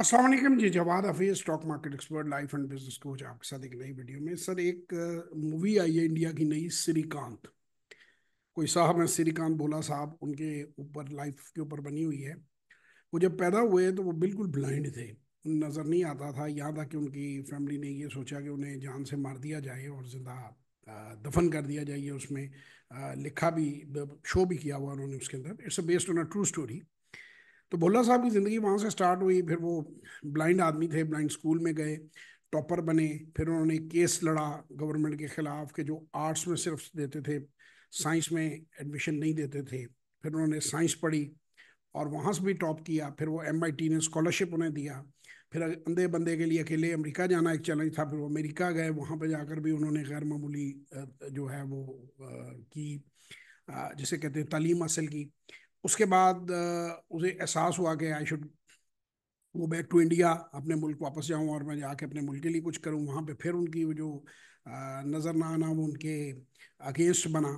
Aslam ji Jawad Hafeez stock market expert life and business coach आपके साथ एक नई वीडियो में सर एक मूवी आई है इंडिया की नई श्रीकांत कोई साहब हैं श्रीकांत भोला साहब उनके ऊपर लाइफ के ऊपर बनी हुई है वो जब पैदा हुए तो वो बिल्कुल ब्लाइंड थे नज़र नहीं आता था यहाँ तक कि उनकी फैमिली ने ये सोचा कि उन्हें जान से मार दिया जाए और ज़िंदा दफन कर दिया जाए उसमें लिखा भी शो भी किया हुआ उन्होंने उसके अंदर it's based on a true story तो भोला साहब की ज़िंदगी वहाँ से स्टार्ट हुई फिर वो ब्लाइंड आदमी थे ब्लाइंड स्कूल में गए टॉपर बने फिर उन्होंने केस लड़ा गवर्नमेंट के ख़िलाफ़ के जो आर्ट्स में सिर्फ देते थे साइंस में एडमिशन नहीं देते थे फिर उन्होंने साइंस पढ़ी और वहाँ से भी टॉप किया फिर वो एम ने स्कॉलरशिप उन्हें दिया फिर अंधे बंदे के लिए अकेले अमेरिका जाना एक चैलेंज था फिर वो अमेरिका गए वहाँ पर जाकर भी उन्होंने गैर मामूली जो है वो की जिसे कहते हैं तालीम हासिल की उसके बाद उसे एहसास हुआ कि I should go back to India अपने मुल्क वापस जाऊं और मैं जाके अपने मुल्क के लिए कुछ करूं वहाँ पे फिर उनकी जो नज़र ना आना वो उनके अगेंस्ट बना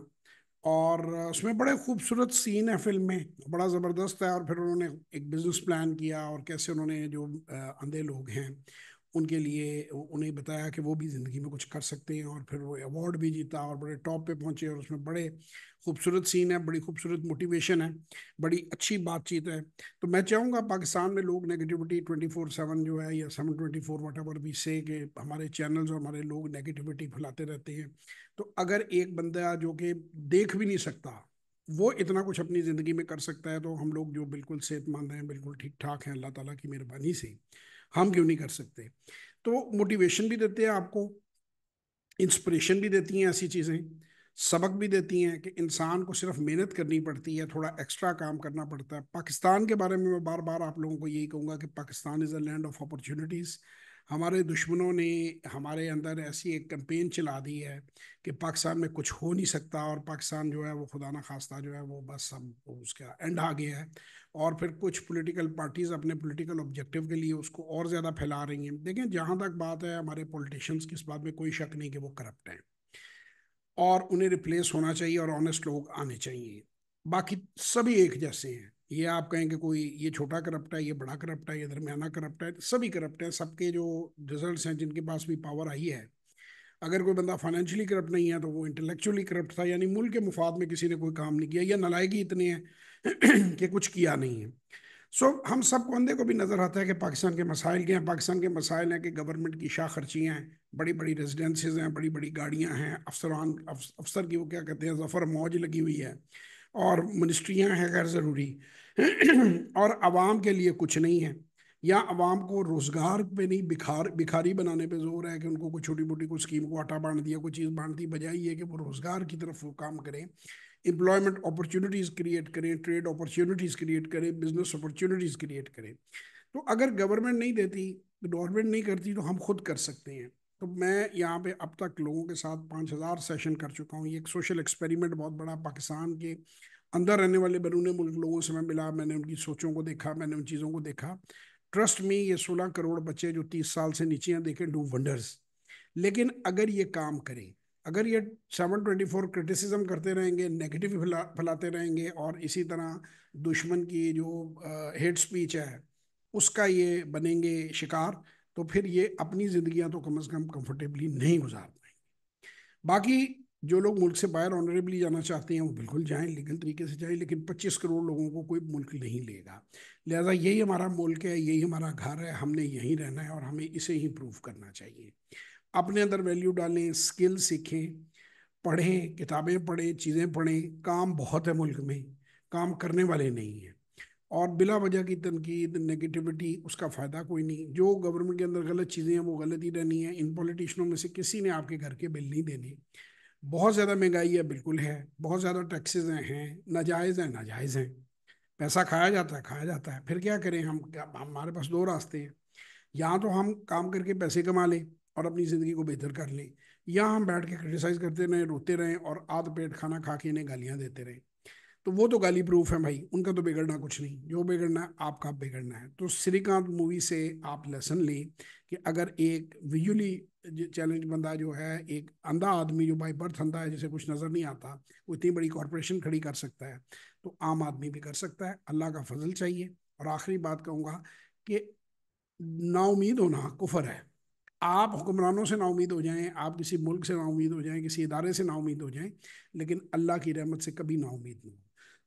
और उसमें बड़े खूबसूरत सीन है फिल्म में बड़ा ज़बरदस्त है और फिर उन्होंने एक बिज़नेस प्लान किया और कैसे उन्होंने जो अंधे लोग हैं उनके लिए उन्हें बताया कि वो भी ज़िंदगी में कुछ कर सकते हैं और फिर वो अवार्ड भी जीता और बड़े टॉप पे पहुँचे और उसमें बड़े खूबसूरत सीन है बड़ी खूबसूरत मोटिवेशन है बड़ी अच्छी बातचीत है तो मैं चाहूँगा पाकिस्तान में लोग नेगेटिविटी ट्वेंटी फोर सेवन जो है या seven twenty four whatever भी से के हमारे चैनल्स और हमारे लोग नेगेटिविटी फैलाते रहते हैं तो अगर एक बंदा जो कि देख भी नहीं सकता वो इतना कुछ अपनी ज़िंदगी में कर सकता है तो हम लोग जो बिल्कुल सेहतमंद हैं बिल्कुल ठीक ठाक हैं अल्लाह ताला की मेहरबानी से हम क्यों नहीं कर सकते तो मोटिवेशन भी देते हैं आपको इंस्पिरेशन भी देती हैं ऐसी चीज़ें सबक भी देती हैं कि इंसान को सिर्फ मेहनत करनी पड़ती है थोड़ा एक्स्ट्रा काम करना पड़ता है पाकिस्तान के बारे में मैं बार बार आप लोगों को यही कहूँगा कि Pakistan is a land of opportunities हमारे दुश्मनों ने हमारे अंदर ऐसी एक कैंपेन चला दी है कि पाकिस्तान में कुछ हो नहीं सकता और पाकिस्तान जो है वो खुदा ना खास्ता जो है वो बस अब उसका एंड आ गया है और फिर कुछ पॉलिटिकल पार्टीज़ अपने पॉलिटिकल ऑब्जेक्टिव के लिए उसको और ज़्यादा फैला रही हैं देखें जहाँ तक बात है हमारे पॉलिटिशियंस की इस बात में कोई शक नहीं कि वो करप्ट हैं और उन्हें रिप्लेस होना चाहिए और ऑनेस्ट लोग आने चाहिए बाकी सभी एक जैसे हैं ये आप कहेंगे कोई ये छोटा करप्ट है ये बड़ा करप्ट है ये दरमियाना करप्ट है सभी करप्ट हैं सबके जो रिजल्ट्स हैं जिनके पास भी पावर आई है अगर कोई बंदा फाइनेंशियली करप्ट नहीं है तो वो इंटेलेक्चुअली करप्ट था यानी मुल्क के मुफाद में किसी ने कोई काम नहीं किया या नलायकी इतनी है कि कुछ किया नहीं है सो so, हम सब बंदे को भी नज़र आता है कि पाकिस्तान के मसाइल के हैं पाकिस्तान के मसाइल हैं कि गवर्नमेंट की शाह खर्चियाँ हैं बड़ी बड़ी रेजिडेंसीज हैं बड़ी बड़ी गाड़ियाँ हैं अफसरान अफसर की वो क्या कहते हैं जफ़र मौज लगी हुई है और मिनिस्ट्रियाँ हैं गैर ज़रूरी और आवाम के लिए कुछ नहीं है या आवाम को रोज़गार पे नहीं बिखार भिखारी बनाने पे जोर है कि उनको कोई छोटी मोटी कोई स्कीम को आटा बांट दिया कोई चीज़ बांट दी बजाय ये कि वो रोज़गार की तरफ वो काम करें एम्प्लॉयमेंट अपॉर्चुनिटीज़ क्रिएट करें ट्रेड अपॉर्चुनिटीज़ क्रिएट करें बिजनेस अपॉर्चुनिटीज़ क्रिएट करें तो अगर गवर्नमेंट नहीं देती गवर्नमेंट नहीं करती तो हम खुद कर सकते हैं तो मैं यहाँ पे अब तक लोगों के साथ पाँच हज़ार सेशन कर चुका हूँ ये एक सोशल एक्सपेरिमेंट बहुत बड़ा पाकिस्तान के अंदर रहने वाले बैरून मुल्क लोगों से मैं मिला मैंने उनकी सोचों को देखा मैंने उन चीज़ों को देखा ट्रस्ट में ये सोलह करोड़ बच्चे जो तीस साल से नीचे हैं देखें डू वंडर्स लेकिन अगर ये काम करें अगर ये सेवन ट्वेंटी फोर क्रिटिसिज्म करते रहेंगे नेगेटिव फैला फैलाते रहेंगे और इसी तरह दुश्मन की जो हेड स्पीच है उसका ये बनेंगे शिकार तो फिर ये अपनी ज़िंदियाँ तो कम अज़ कम कंफर्टेबली नहीं गुजार पाएंगे बाकी जो लोग मुल्क से बाहर ऑनरेबली जाना चाहते हैं वो बिल्कुल जाएं लीगल तरीके से जाएं लेकिन 25 करोड़ लोगों को कोई मुल्क नहीं लेगा लिहाजा यही हमारा मुल्क है यही हमारा घर है हमने यहीं रहना है और हमें इसे ही प्रूव करना चाहिए अपने अंदर वैल्यू डालें स्किल सीखें पढ़ें किताबें पढ़ें चीज़ें पढ़ें काम बहुत है मुल्क में काम करने वाले नहीं हैं और बिला वजह की तनकीद नेगेटिविटी उसका फ़ायदा कोई नहीं जो गवर्नमेंट के अंदर गलत चीज़ें हैं वो गलत ही रहनी है इन पॉलिटिशनों में से किसी ने आपके घर के बिल नहीं देने बहुत ज़्यादा महंगाई है बिल्कुल है बहुत ज़्यादा टैक्सेस हैं नाजायज़ हैं नाजायज़ हैं पैसा खाया जाता है खाया जाता है फिर क्या करें हम हमारे पास दो रास्ते हैं या तो हम काम करके पैसे कमा लें और अपनी ज़िंदगी को बेहतर कर लें या हम बैठ के क्रिटिसाइज़ करते रहें रोते रहें और आध पेट खाना खा के इन्हें गालियाँ देते रहें तो वो तो गाली प्रूफ है भाई उनका तो बिगड़ना कुछ नहीं जो बिगड़ना है आपका बिगड़ना है तो श्रीकांत मूवी से आप लेसन लें कि अगर एक विजुअली चैलेंज बंदा जो है एक अंधा आदमी जो बाई बर्थ अंधा है जिसे कुछ नज़र नहीं आता वो इतनी बड़ी कॉरपोरेशन खड़ी कर सकता है तो आम आदमी भी कर सकता है अल्लाह का फजल चाहिए और आखिरी बात कहूँगा कि नाउमीद होना कुफर है आप हुक्मरानों से नाउमीद हो जाएं आप किसी मुल्क से नाउमीद हो जाएं किसी इदारे से नाउमीद हो जाएं लेकिन अल्लाह की रहमत से कभी नाउमीद नहीं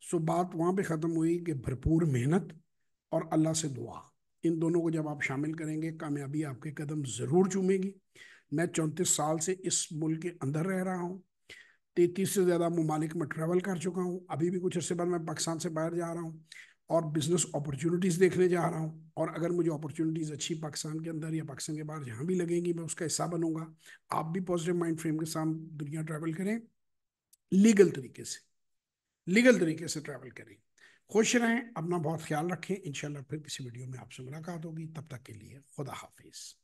सो बात वहाँ पे ख़त्म हुई कि भरपूर मेहनत और अल्लाह से दुआ इन दोनों को जब आप शामिल करेंगे कामयाबी आपके कदम ज़रूर चूमेगी मैं चौंतीस साल से इस मुल्क के अंदर रह रहा हूँ तैतीस से ज़्यादा ममालिक में ट्रैवल कर चुका हूँ अभी भी कुछ अरसे बाद मैं पाकिस्तान से बाहर जा रहा हूँ और बिज़नेस अपॉर्चुनिटीज़ देखने जा रहा हूँ और अगर मुझे अपॉर्चुनिटीज़ अच्छी पाकिस्तान के अंदर या पाकिस्तान के बाहर जहाँ भी लगेंगी मैं उसका हिस्सा बनूंगा आप भी पॉजिटिव माइंड फ्रेम के साथ दुनिया ट्रैवल करें लीगल तरीके से लीगल तरीके से ट्रैवल करें खुश रहें अपना बहुत ख्याल रखें इन फिर किसी वीडियो में आपसे मुलाकात होगी तब तक के लिए खुदा हाफिज़